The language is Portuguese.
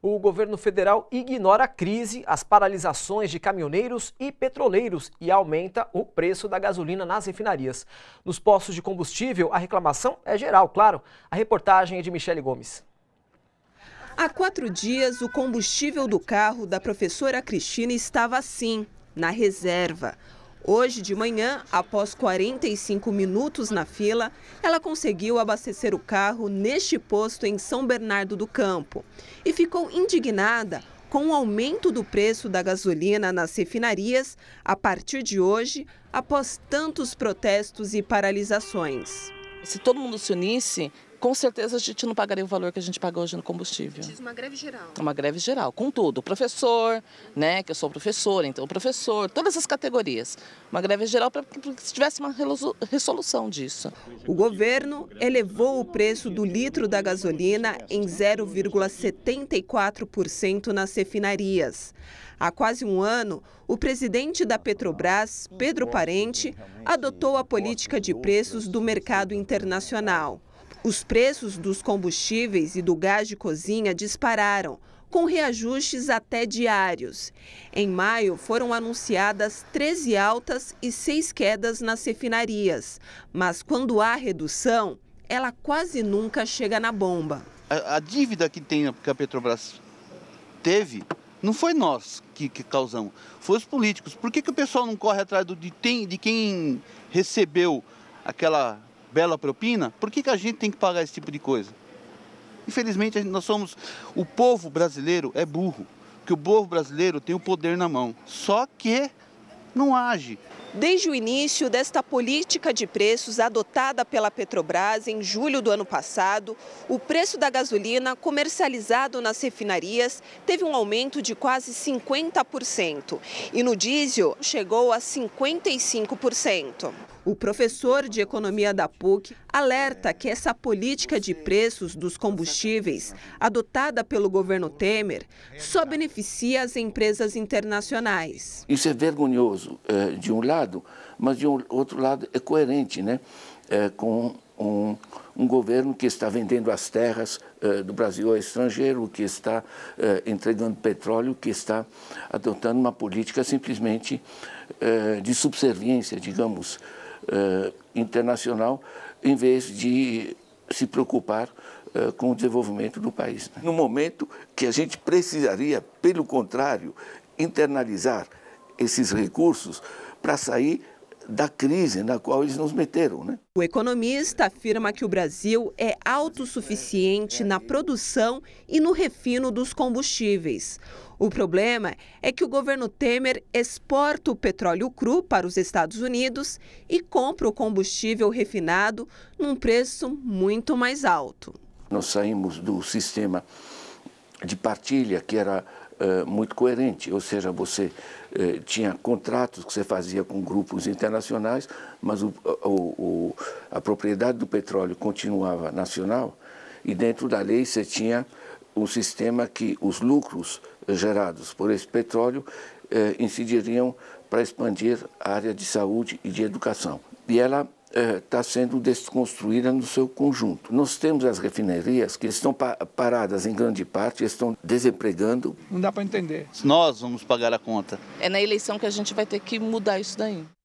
o governo federal ignora a crise, as paralisações de caminhoneiros e petroleiros e aumenta o preço da gasolina nas refinarias. Nos postos de combustível, a reclamação é geral, claro. A reportagem é de Michele Gomes. Há quatro dias, o combustível do carro da professora Cristina estava assim, na reserva. Hoje de manhã, após 45 minutos na fila, ela conseguiu abastecer o carro neste posto em São Bernardo do Campo e ficou indignada com o aumento do preço da gasolina nas refinarias a partir de hoje, após tantos protestos e paralisações. Se todo mundo se unisse, com certeza a gente não pagaria o valor que a gente paga hoje no combustível. Diz uma greve geral. Uma greve geral, com tudo. Professor, né, que eu sou professora, então professor, todas as categorias. Uma greve geral para que se tivesse uma resolução disso. O governo elevou o preço do litro da gasolina em 0,74% nas refinarias. Há quase um ano, o presidente da Petrobras, Pedro Parente, adotou a política de preços do mercado internacional. Os preços dos combustíveis e do gás de cozinha dispararam, com reajustes até diários. Em maio, foram anunciadas 13 altas e 6 quedas nas refinarias. Mas quando há redução, ela quase nunca chega na bomba. A, a dívida que, tem, que a Petrobras teve não foi nós que, que, causamos, foi os políticos. Por que, que o pessoal não corre atrás do, de, tem, de quem recebeu aquela bela propina, por que, que a gente tem que pagar esse tipo de coisa? Infelizmente, nós somos. O povo brasileiro é burro, porque o povo brasileiro tem o poder na mão. Só que não age. Desde o início desta política de preços adotada pela Petrobras em julho do ano passado, o preço da gasolina comercializado nas refinarias teve um aumento de quase 50% e no diesel chegou a 55%. O professor de economia da PUC alerta que essa política de preços dos combustíveis, adotada pelo governo Temer, só beneficia as empresas internacionais. Isso é vergonhoso, eh, de um lado, mas de um outro lado é coerente né? É, com um, um, governo que está vendendo as terras eh, do Brasil ao estrangeiro, que está entregando petróleo, que está adotando uma política simplesmente de subserviência, digamos, eh, internacional, em vez de se preocupar eh, com o desenvolvimento do país. Né? No momento que a gente precisaria, pelo contrário, internalizar esses recursos para sair da crise na qual eles nos meteram. Né? O economista afirma que o Brasil é autossuficiente na produção e no refino dos combustíveis. O problema é que o governo Temer exporta o petróleo cru para os Estados Unidos e compra o combustível refinado num preço muito mais alto. Nós saímos do sistema de partilha, que era eh, muito coerente, ou seja, você eh, tinha contratos que você fazia com grupos internacionais, mas o, o, o, a propriedade do petróleo continuava nacional e dentro da lei você tinha um sistema que os lucros gerados por esse petróleo eh, incidiriam para expandir a área de saúde e de educação. E ela está eh, sendo desconstruída no seu conjunto. Nós temos as refinerias que estão paradas em grande parte, estão desempregando. Não dá para entender. Nós vamos pagar a conta. É na eleição que a gente vai ter que mudar isso daí.